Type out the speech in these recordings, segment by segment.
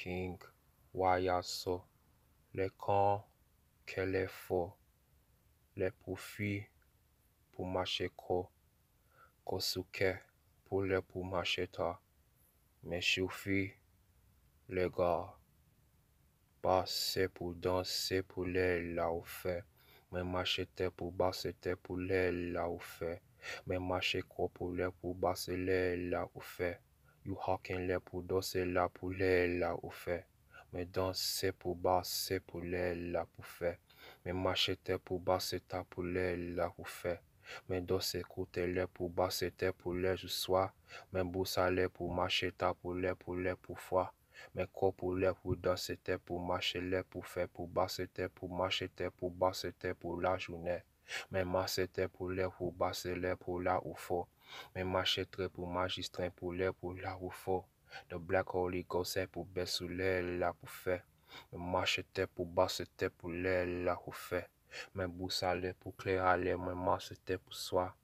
king wayaso le camps qu'elle est faux, le profits pour quoi? Kosuke pour le pour ta, mais choufi, le gars, c'est pour danser pour les là où fait, mais Machete pour basse pour les là où fait, mais quoi pour les pour basse les là où fait. You haken le pour la pou la ou fe. Me danser pour pou pour se pou la pou Me marcher pour pou ba ta pou la ou fe. Me danser se les le pou ba le soir sois Me bousa pour marcher pour ta pou le pou le pou fwa. Me ko pour le pou dans se te pou mache le pou fe. Pour ba pour te pour pour la journée mais moi, c'était pour l'air, pour Basselet, pour là ou faux. Mais moi, pour magistrat, pour l'air, pour là ou faux. De black holy c'est pour Bessoulet, là pour faire. Mais moi, pour bas, c'était pour l'air, là ou fait. Mais boussole pour clair, aller, mais moi, c'était pour soi.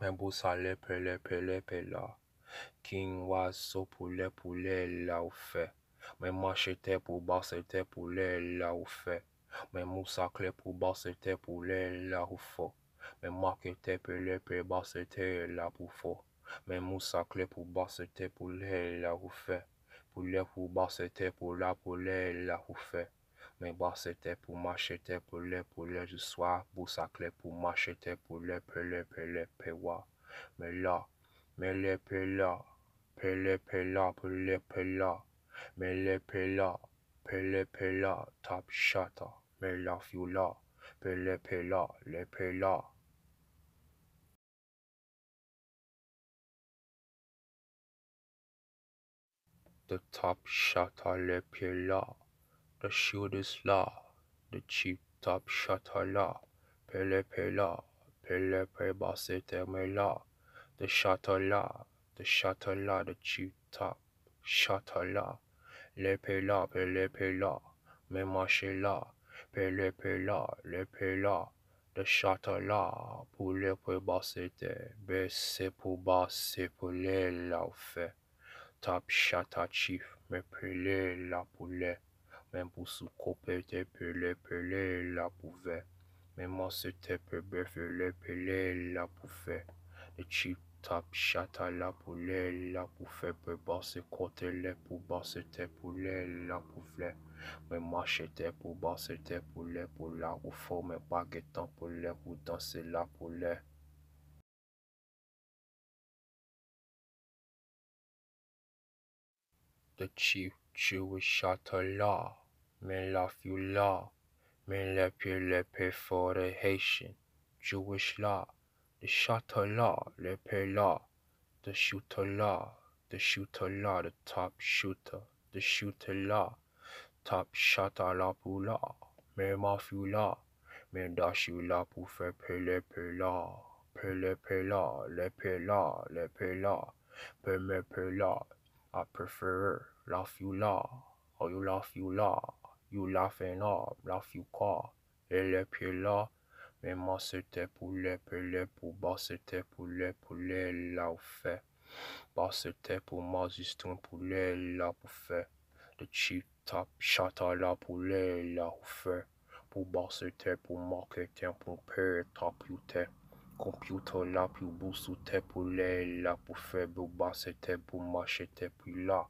Mais boussalé, pelé, pelé, pelé. King was so pour les là ou fait. Mais moi, pour bas, c'était les là ou fait. Mais Moussa pour basete pour les la rufo. Mais les pour pe là la poufo. Mais Moussa pour basete pou les la rufe. Pour le pou basete pou la pou les la rufe. Mais basete pour machete pour les pour les du soir. pour pour machete pou le pele pour pewa. Mais là, mais le pela, pele pela, pele pela. Mais le pela, pela, tap chata. Melafula, Pelepela, Lepela. The top le Shatalepela, the shield is la, the cheap top la. Shatala, Pelepela, Pelepe Setemela, the la, the la, the cheap top la. Le Shatala, Lepela, Pelepela, la. pelé là, le pela, le là, pour le pour de, besse pour basse, pour la fait. Tap chata chief, me la poulet, même pour sous copete, pelé pele la pouvait. Mais moi c'était peu le la pouvait. Le chief Tap chata la pou lè, lè pou fè, pou bansè kote lè, pou bansè te pou lè, lè pou vlè. Mè mwache te pou bansè te pou lè, pou lè ou fò mè bagè tan pou lè, pou dansè la pou lè. The chief Jewish chata la, men la fiw la, men le pi le pi fòre Haitian Jewish la. The shutter law, le pelot. The shooter law, the shooter law, the top shooter. The shooter law, top shutter law pour là. Mais ma fou là, mais d'achou là pour faire pelé pelot. Pelé pelot, le pelot, le pelot. Peu me pelot, I prefer, la fou là. Oh, you laugh, you laugh. You laugh and up, laugh you call. le Mais moi c'était poulet, poulet, pour bas c'était poulet, poulet, là au fait. Bas c'était pour moi juste un poulet, là pour faire. Le cheap top, à la poulet, là au fait. Pour bas c'était pour marketing, pour père, top looter. Computer là, pour bourse c'était poulet, là pour faire. Pour bas c'était pour m'acheter, puis là.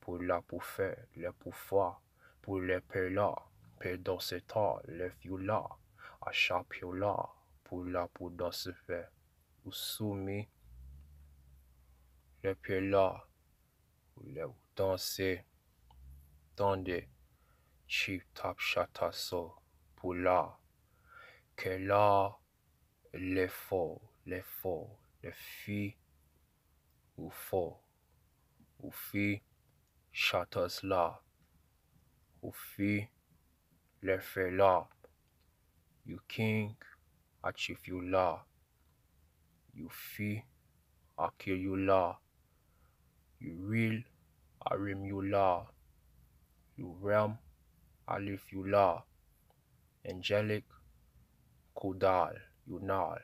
Pour là pour faire, là pour faire. Pour les là, cet c'est le vieux là. Chapeau là, pour la pour dans ce fait. Ou soumis le pieds là, ou là danser danser, tendez, chip tap chatasso, pour là, que là, les faux, les faux, les filles, ou faux, ou filles, chatas là, ou filles, les faits là, you king law you fee, your law you real law you realm Alifula, angelic Kodal, Yunal.